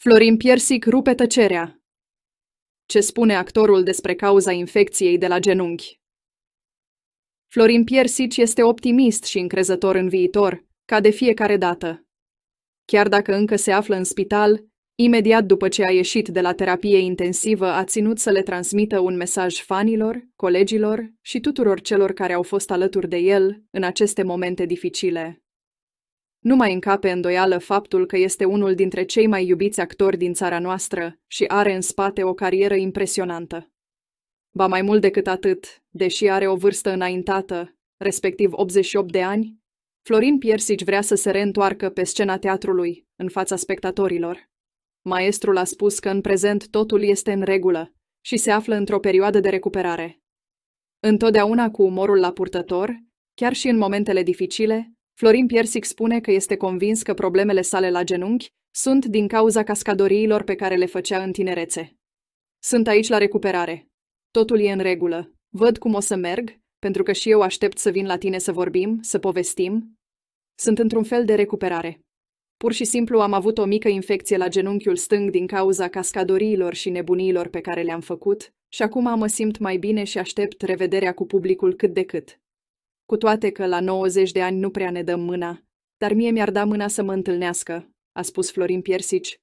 Florin Piersic rupe tăcerea. Ce spune actorul despre cauza infecției de la genunchi? Florin Piersic este optimist și încrezător în viitor, ca de fiecare dată. Chiar dacă încă se află în spital, imediat după ce a ieșit de la terapie intensivă a ținut să le transmită un mesaj fanilor, colegilor și tuturor celor care au fost alături de el în aceste momente dificile. Nu mai încape îndoială faptul că este unul dintre cei mai iubiți actori din țara noastră și are în spate o carieră impresionantă. Ba mai mult decât atât, deși are o vârstă înaintată, respectiv 88 de ani, Florin Piersici vrea să se reîntoarcă pe scena teatrului, în fața spectatorilor. Maestrul a spus că în prezent totul este în regulă și se află într-o perioadă de recuperare. Întotdeauna cu umorul la purtător, chiar și în momentele dificile, Florin Piersic spune că este convins că problemele sale la genunchi sunt din cauza cascadoriilor pe care le făcea în tinerețe. Sunt aici la recuperare. Totul e în regulă. Văd cum o să merg, pentru că și eu aștept să vin la tine să vorbim, să povestim. Sunt într-un fel de recuperare. Pur și simplu am avut o mică infecție la genunchiul stâng din cauza cascadoriilor și nebuniilor pe care le-am făcut și acum mă simt mai bine și aștept revederea cu publicul cât de cât. Cu toate că la 90 de ani nu prea ne dăm mâna, dar mie mi-ar da mâna să mă întâlnească, a spus Florin Piersici,